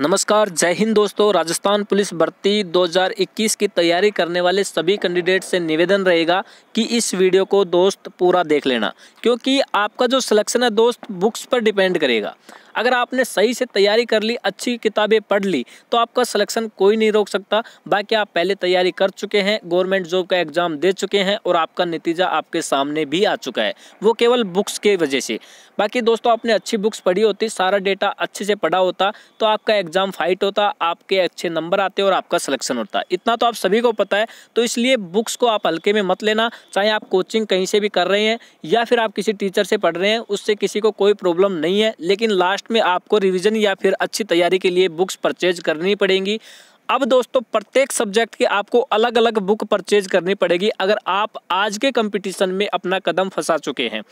नमस्कार जय हिंद दोस्तों राजस्थान पुलिस भर्ती 2021 की तैयारी करने वाले सभी कैंडिडेट से निवेदन रहेगा कि इस वीडियो को दोस्त पूरा देख लेना क्योंकि आपका जो सिलेक्शन है दोस्त बुक्स पर डिपेंड करेगा अगर आपने सही से तैयारी कर ली अच्छी किताबें पढ़ ली तो आपका सलेक्शन कोई नहीं रोक सकता बाकी आप पहले तैयारी कर चुके हैं गवर्नमेंट जॉब का एग्ज़ाम दे चुके हैं और आपका नतीजा आपके सामने भी आ चुका है वो केवल बुक्स के वजह से बाकी दोस्तों आपने अच्छी बुक्स पढ़ी होती सारा डेटा अच्छे से पढ़ा होता तो आपका एग्ज़ाम फाइट होता आपके अच्छे नंबर आते और आपका सलेक्शन होता इतना तो आप सभी को पता है तो इसलिए बुक्स को आप हल्के में मत लेना चाहे आप कोचिंग कहीं से भी कर रहे हैं या फिर आप किसी टीचर से पढ़ रहे हैं उससे किसी को कोई प्रॉब्लम नहीं है लेकिन लास्ट में आपको रिविज़न या फिर अच्छी तैयारी के लिए बुक्स परचेज करनी पड़ेंगी अब दोस्तों प्रत्येक सब्जेक्ट की आपको अलग अलग बुक परचेज करनी पड़ेगी अगर आप आज के कंपटीशन में अपना कदम फंसा चुके हैं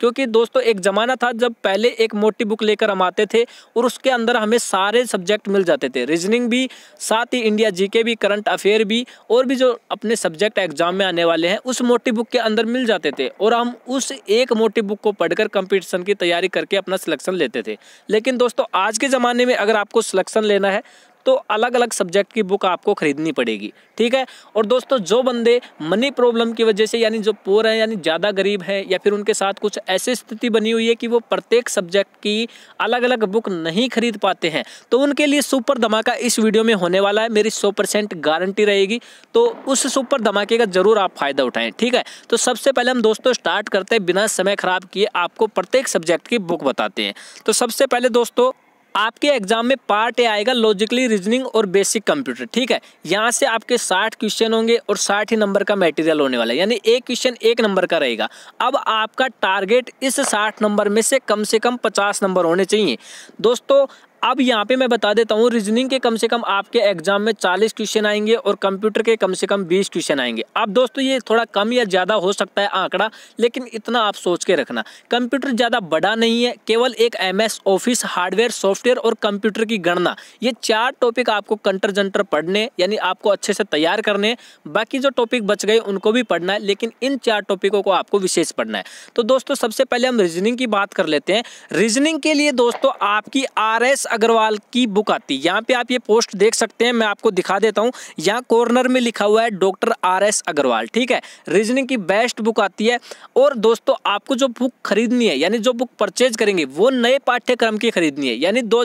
क्योंकि दोस्तों एक ज़माना था जब पहले एक मोटी बुक लेकर हम आते थे और उसके अंदर हमें सारे सब्जेक्ट मिल जाते थे रीजनिंग भी साथ ही इंडिया जीके भी करंट अफेयर भी और भी जो अपने सब्जेक्ट एग्जाम में आने वाले हैं उस मोटी बुक के अंदर मिल जाते थे और हम उस एक मोटी बुक को पढ़कर कंपटीशन की तैयारी करके अपना सिलेक्शन लेते थे लेकिन दोस्तों आज के ज़माने में अगर आपको सिलेक्शन लेना है तो अलग अलग सब्जेक्ट की बुक आपको खरीदनी पड़ेगी ठीक है और दोस्तों जो बंदे मनी प्रॉब्लम की वजह से यानी जो पोर हैं यानी ज़्यादा गरीब हैं या फिर उनके साथ कुछ ऐसी स्थिति बनी हुई है कि वो प्रत्येक सब्जेक्ट की अलग अलग बुक नहीं खरीद पाते हैं तो उनके लिए सुपर धमाका इस वीडियो में होने वाला है मेरी सौ परसेंट गारंटी रहेगी तो उस सुपर धमाके का ज़रूर आप फ़ायदा उठाएँ ठीक है तो सबसे पहले हम दोस्तों स्टार्ट करते हैं बिना समय ख़राब किए आपको प्रत्येक सब्जेक्ट की बुक बताते हैं तो सबसे पहले दोस्तों आपके एग्जाम में पार्ट ए आएगा लॉजिकली रीजनिंग और बेसिक कंप्यूटर ठीक है यहाँ से आपके साठ क्वेश्चन होंगे और साठ ही नंबर का मटेरियल होने वाला है यानी एक क्वेश्चन एक नंबर का रहेगा अब आपका टारगेट इस साठ नंबर में से कम से कम पचास नंबर होने चाहिए दोस्तों अब यहाँ पे मैं बता देता हूँ रीजनिंग के कम से कम आपके एग्जाम में चालीस क्वेश्चन आएंगे और कंप्यूटर के कम से कम बीस क्वेश्चन आएंगे अब दोस्तों ये थोड़ा कम या ज़्यादा हो सकता है आंकड़ा लेकिन इतना आप सोच के रखना कंप्यूटर ज़्यादा बड़ा नहीं है केवल एक एम ऑफिस हार्डवेयर सॉफ्टवेयर और कंप्यूटर की गणना ये चार टॉपिक आपको कंटर जंटर पढ़ने यानी आपको अच्छे से तैयार करने बाकी जो टॉपिक बच गए उनको भी पढ़ना है लेकिन इन चार टॉपिकों को आपको विशेष पढ़ना है तो दोस्तों सबसे पहले हम रीजनिंग की बात कर लेते हैं रीजनिंग के लिए दोस्तों आपकी आर एस अग्रवाल की बुक आती है यहाँ पे आप ये पोस्ट देख सकते हैं मैं आपको दिखा देता हूँ यहाँ कॉर्नर में लिखा हुआ है डॉक्टर आर एस अग्रवाल ठीक है रीजनिंग की बेस्ट बुक आती है और दोस्तों आपको जो बुक खरीदनी है यानी जो बुक परचेज करेंगे वो नए पाठ्यक्रम की खरीदनी है यानी दो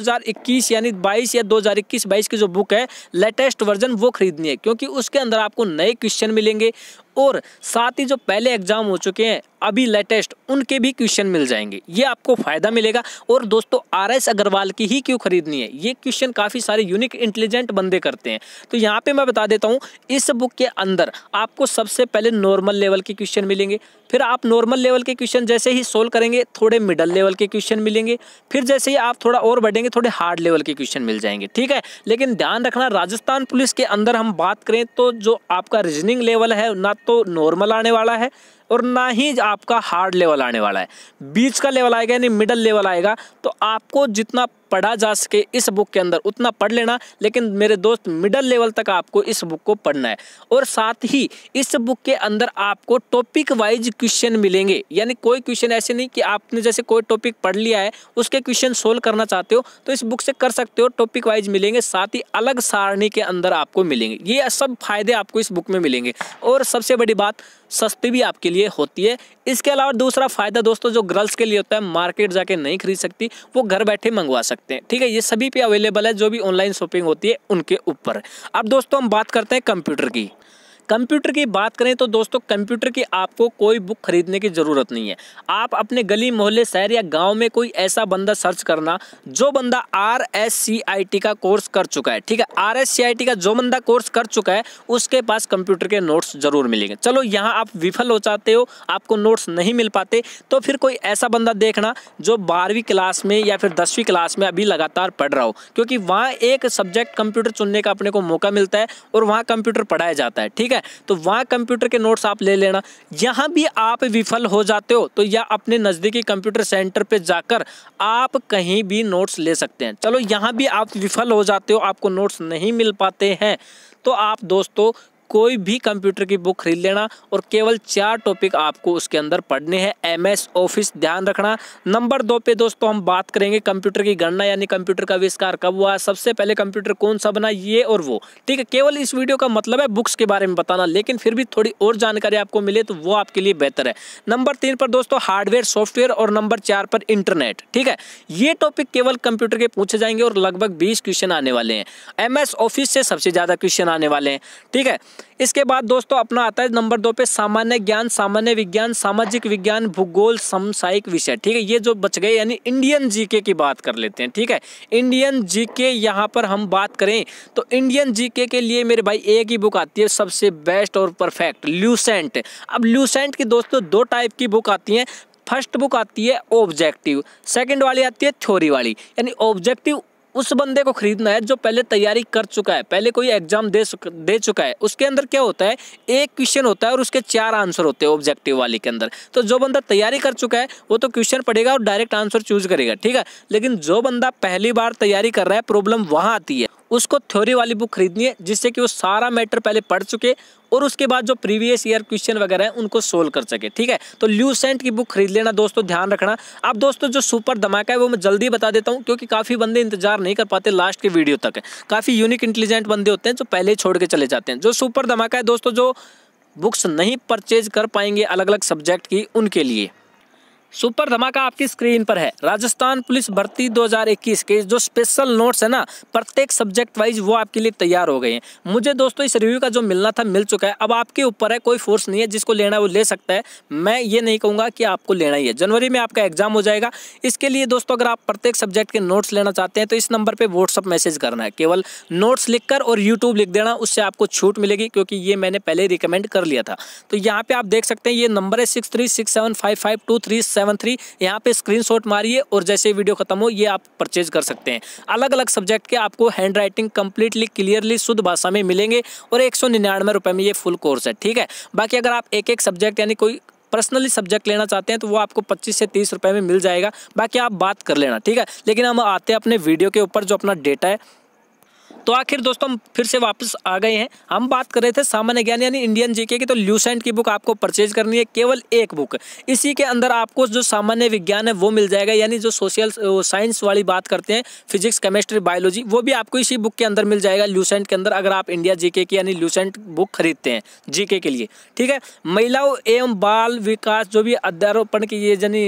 यानी बाईस या दो हजार की जो बुक है लेटेस्ट वर्जन वो खरीदनी है क्योंकि उसके अंदर आपको नए क्वेश्चन मिलेंगे और साथ ही जो पहले एग्जाम हो चुके हैं अभी लेटेस्ट उनके भी क्वेश्चन मिल जाएंगे ये आपको फ़ायदा मिलेगा और दोस्तों आर एस अग्रवाल की ही क्यों खरीदनी है ये क्वेश्चन काफ़ी सारे यूनिक इंटेलिजेंट बंदे करते हैं तो यहाँ पे मैं बता देता हूँ इस बुक के अंदर आपको सबसे पहले नॉर्मल लेवल के क्वेश्चन मिलेंगे फिर आप नॉर्मल लेवल के क्वेश्चन जैसे ही सोल्व करेंगे थोड़े मिडल लेवल के क्वेश्चन मिलेंगे फिर जैसे ही आप थोड़ा और बढ़ेंगे थोड़े हार्ड लेवल के क्वेश्चन मिल जाएंगे ठीक है लेकिन ध्यान रखना राजस्थान पुलिस के अंदर हम बात करें तो जो आपका रीजनिंग लेवल है ना तो नॉर्मल आने वाला है और ना ही आपका हार्ड लेवल आने वाला है बीच का लेवल आएगा यानी मिडल लेवल आएगा तो आपको जितना पढ़ा जा सके इस बुक के अंदर उतना पढ़ लेना लेकिन मेरे दोस्त मिडल लेवल तक आपको इस बुक को पढ़ना है और साथ ही इस बुक के अंदर आपको टॉपिक वाइज क्वेश्चन मिलेंगे यानी कोई क्वेश्चन ऐसे नहीं कि आपने जैसे कोई टॉपिक पढ़ लिया है उसके क्वेश्चन सोल्व करना चाहते हो तो इस बुक से कर सकते हो टॉपिक वाइज मिलेंगे साथ ही अलग सारणी के अंदर आपको मिलेंगे ये सब फायदे आपको इस बुक में मिलेंगे और सबसे बड़ी बात सस्ती भी आपके लिए होती है इसके अलावा दूसरा फ़ायदा दोस्तों जो गर्ल्स के लिए होता है मार्केट जाके नहीं खरीद सकती वो घर बैठे मंगवा सकते हैं ठीक है ये सभी पे अवेलेबल है जो भी ऑनलाइन शॉपिंग होती है उनके ऊपर अब दोस्तों हम बात करते हैं कंप्यूटर की कंप्यूटर की बात करें तो दोस्तों कंप्यूटर की आपको कोई बुक खरीदने की ज़रूरत नहीं है आप अपने गली मोहल्ले शहर या गांव में कोई ऐसा बंदा सर्च करना जो बंदा R S C I T का कोर्स कर चुका है ठीक है R S C I T का जो बंदा कोर्स कर चुका है उसके पास कंप्यूटर के नोट्स ज़रूर मिलेंगे चलो यहाँ आप विफल हो जाते हो आपको नोट्स नहीं मिल पाते तो फिर कोई ऐसा बंदा देखना जो बारहवीं क्लास में या फिर दसवीं क्लास में अभी लगातार पढ़ रहा हो क्योंकि वहाँ एक सब्जेक्ट कंप्यूटर चुनने का अपने को मौका मिलता है और वहाँ कंप्यूटर पढ़ाया जाता है ठीक है है तो वहाँ कंप्यूटर के नोट्स आप ले लेना यहाँ भी आप विफल हो जाते हो तो या अपने नज़दीकी कंप्यूटर सेंटर पर जाकर आप कहीं भी नोट्स ले सकते हैं चलो यहाँ भी आप विफल हो जाते हो आपको नोट्स नहीं मिल पाते हैं तो आप दोस्तों कोई भी कंप्यूटर की बुक खरीद लेना और केवल चार टॉपिक आपको उसके अंदर पढ़ने हैं एम ऑफिस ध्यान रखना नंबर दो पे दोस्तों हम बात करेंगे कंप्यूटर की गणना यानी कंप्यूटर का आविष्कार कब हुआ सबसे पहले कंप्यूटर कौन सा बना ये और वो ठीक है केवल इस वीडियो का मतलब है बुक्स के बारे में बताना लेकिन फिर भी थोड़ी और जानकारी आपको मिले तो वो आपके लिए बेहतर है नंबर तीन पर दोस्तों हार्डवेयर सॉफ्टवेयर और नंबर चार पर इंटरनेट ठीक है ये टॉपिक केवल कंप्यूटर के पूछे जाएंगे और लगभग बीस क्वेश्चन आने वाले हैं एम ऑफिस से सबसे ज़्यादा क्वेश्चन आने वाले हैं ठीक है इसके बाद दोस्तों अपना आता है नंबर दो पे सामान्य ज्ञान सामान्य विज्ञान सामाजिक विज्ञान भूगोल समसायिक विषय ठीक है ये जो बच गए यानी इंडियन जीके की बात कर लेते हैं ठीक है इंडियन जीके यहाँ पर हम बात करें तो इंडियन जीके के लिए मेरे भाई एक ही बुक आती है सबसे बेस्ट और परफेक्ट ल्यूसेंट अब ल्यूसेंट की दोस्तों दो टाइप की बुक आती हैं फर्स्ट बुक आती है ऑब्जेक्टिव सेकंड वाली आती है थ्योरी वाली यानी ऑब्जेक्टिव उस बंदे को खरीदना है जो पहले तैयारी कर चुका है पहले कोई एग्जाम दे दे चुका है उसके अंदर क्या होता है एक क्वेश्चन होता है और उसके चार आंसर होते हैं ऑब्जेक्टिव वाले के अंदर तो जो बंदा तैयारी कर चुका है वो तो क्वेश्चन पढ़ेगा और डायरेक्ट आंसर चूज करेगा ठीक है लेकिन जो बंदा पहली बार तैयारी कर रहा है प्रॉब्लम वहाँ आती है उसको थ्योरी वाली बुक खरीदनी है जिससे कि वो सारा मैटर पहले पढ़ चुके और उसके बाद जो प्रीवियस ईयर क्वेश्चन वगैरह हैं उनको सोल्व कर सके ठीक है तो ल्यूसेंट की बुक खरीद लेना दोस्तों ध्यान रखना अब दोस्तों जो सुपर धमाका है वो मैं जल्दी बता देता हूँ क्योंकि काफ़ी बंदे इंतजार नहीं कर पाते लास्ट के वीडियो तक काफ़ी यूनिक इंटेलिजेंट बंदे होते हैं जो पहले ही छोड़ के चले जाते हैं जो सुपर धमाका है दोस्तों जो बुक्स नहीं परचेज कर पाएंगे अलग अलग सब्जेक्ट की उनके लिए सुपर धमाका आपकी स्क्रीन पर है राजस्थान पुलिस भर्ती 2021 के जो स्पेशल नोट्स है ना प्रत्येक सब्जेक्ट वाइज वो आपके लिए तैयार हो गए हैं मुझे दोस्तों इस रिव्यू का जो मिलना था मिल चुका है अब आपके ऊपर है कोई फोर्स नहीं है जिसको लेना वो ले सकता है मैं ये नहीं कहूँगा कि आपको लेना ही है जनवरी में आपका एग्जाम हो जाएगा इसके लिए दोस्तों अगर आप प्रत्येक सब्जेक्ट के नोट्स लेना चाहते हैं तो इस नंबर पर व्हाट्सअप मैसेज करना है केवल नोट्स लिख और यूट्यूब लिख देना उससे आपको छूट मिलेगी क्योंकि ये मैंने पहले रिकमेंड कर लिया था तो यहाँ पर आप देख सकते हैं ये नंबर है सिक्स सेवन थ्री यहाँ पे स्क्रीन मारिए और जैसे वीडियो खत्म हो ये आप परचेज कर सकते हैं अलग अलग सब्जेक्ट के आपको हैंड राइटिंग कंप्लीटली क्लियरली शुद्ध भाषा में मिलेंगे और एक सौ निन्यानवे रुपये में ये फुल कोर्स है ठीक है बाकी अगर आप एक एक सब्जेक्ट यानी कोई पर्सनली सब्जेक्ट लेना चाहते हैं तो वो आपको 25 से 30 रुपए में मिल जाएगा बाकी आप बात कर लेना ठीक है लेकिन हम आते हैं अपने वीडियो के ऊपर जो अपना डेटा है तो आखिर दोस्तों हम फिर से वापस आ गए हैं हम बात कर रहे थे सामान्य ज्ञान यानी इंडियन जीके की तो ल्यूसेंट की बुक आपको परचेज करनी है केवल एक बुक इसी के अंदर आपको जो सामान्य विज्ञान है वो मिल जाएगा यानी जो सोशल साइंस वाली बात करते हैं फिजिक्स केमिस्ट्री बायोलॉजी वो भी आपको इसी बुक के अंदर मिल जाएगा ल्यूसेंट के अंदर अगर आप इंडिया जीके की यानी ल्यूसेंट बुक खरीदते हैं जीके के लिए ठीक है महिलाओं एवं बाल विकास जो भी अध्यारोपण की ये यानी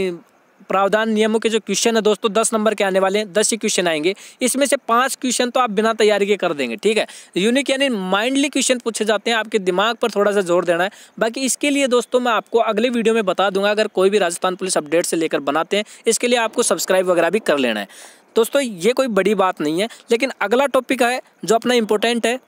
प्रावधान नियमों के जो क्वेश्चन है दोस्तों दस नंबर के आने वाले हैं दस ही क्वेश्चन आएंगे इसमें से पांच क्वेश्चन तो आप बिना तैयारी के कर देंगे ठीक है यूनिक यानी माइंडली क्वेश्चन पूछे जाते हैं आपके दिमाग पर थोड़ा सा जोर देना है बाकी इसके लिए दोस्तों मैं आपको अगले वीडियो में बता दूंगा अगर कोई भी राजस्थान पुलिस अपडेट से लेकर बनाते हैं इसके लिए आपको सब्सक्राइब वगैरह भी कर लेना है दोस्तों ये कोई बड़ी बात नहीं है लेकिन अगला टॉपिक है जो अपना इम्पोर्टेंट है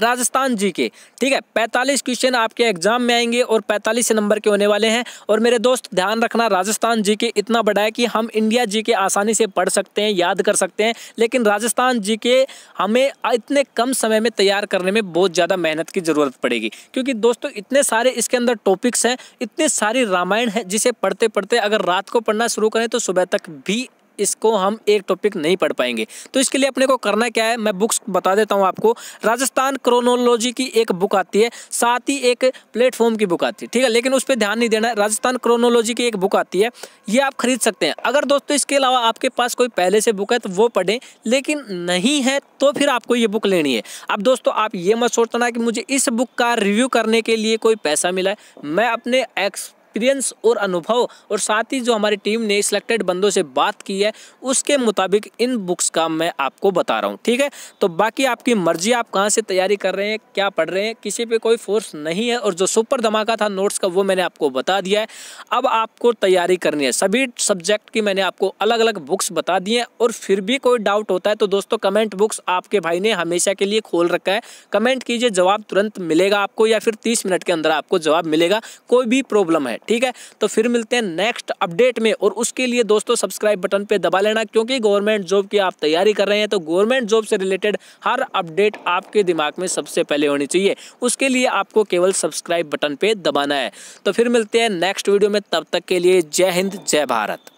राजस्थान जी के ठीक है 45 क्वेश्चन आपके एग्जाम में आएंगे और 45 नंबर के होने वाले हैं और मेरे दोस्त ध्यान रखना राजस्थान जी के इतना बड़ा है कि हम इंडिया जी के आसानी से पढ़ सकते हैं याद कर सकते हैं लेकिन राजस्थान जी के हमें इतने कम समय में तैयार करने में बहुत ज़्यादा मेहनत की ज़रूरत पड़ेगी क्योंकि दोस्तों इतने सारे इसके अंदर टॉपिक्स हैं इतने सारी रामायण है जिसे पढ़ते पढ़ते अगर रात को पढ़ना शुरू करें तो सुबह तक भी इसको हम एक टॉपिक नहीं पढ़ पाएंगे तो इसके लिए अपने को करना क्या है मैं बुक्स बता देता हूँ आपको राजस्थान क्रोनोलॉजी की एक बुक आती है साथ ही एक प्लेटफॉर्म की बुक आती है ठीक है लेकिन उस पर ध्यान नहीं देना राजस्थान क्रोनोलॉजी की एक बुक आती है ये आप खरीद सकते हैं अगर दोस्तों इसके अलावा आपके पास कोई पहले से बुक है तो वो पढ़ें लेकिन नहीं है तो फिर आपको ये बुक लेनी है अब दोस्तों आप ये मत सोचना कि मुझे इस बुक का रिव्यू करने के लिए कोई पैसा मिला है मैं अपने एक्स एक्सपीरियंस और अनुभव और साथ ही जो हमारी टीम ने सिलेक्टेड बंदों से बात की है उसके मुताबिक इन बुक्स का मैं आपको बता रहा हूँ ठीक है तो बाकी आपकी मर्जी आप कहाँ से तैयारी कर रहे हैं क्या पढ़ रहे हैं किसी पर कोई फोर्स नहीं है और जो सुपर धमाका था नोट्स का वो मैंने आपको बता दिया है अब आपको तैयारी करनी है सभी सब्जेक्ट की मैंने आपको अलग अलग बुक्स बता दी हैं और फिर भी कोई डाउट होता है तो दोस्तों कमेंट बुक्स आपके भाई ने हमेशा के लिए खोल रखा है कमेंट कीजिए जवाब तुरंत मिलेगा आपको या फिर तीस मिनट के अंदर आपको जवाब मिलेगा कोई भी प्रॉब्लम है ठीक है तो फिर मिलते हैं नेक्स्ट अपडेट में और उसके लिए दोस्तों सब्सक्राइब बटन पर दबा लेना क्योंकि गवर्नमेंट जॉब की आप तैयारी कर रहे हैं तो गवर्नमेंट जॉब से रिलेटेड हर अपडेट आपके दिमाग में सबसे पहले होनी चाहिए उसके लिए आपको केवल सब्सक्राइब बटन पर दबाना है तो फिर मिलते हैं नेक्स्ट वीडियो में तब तक के लिए जय हिंद जय भारत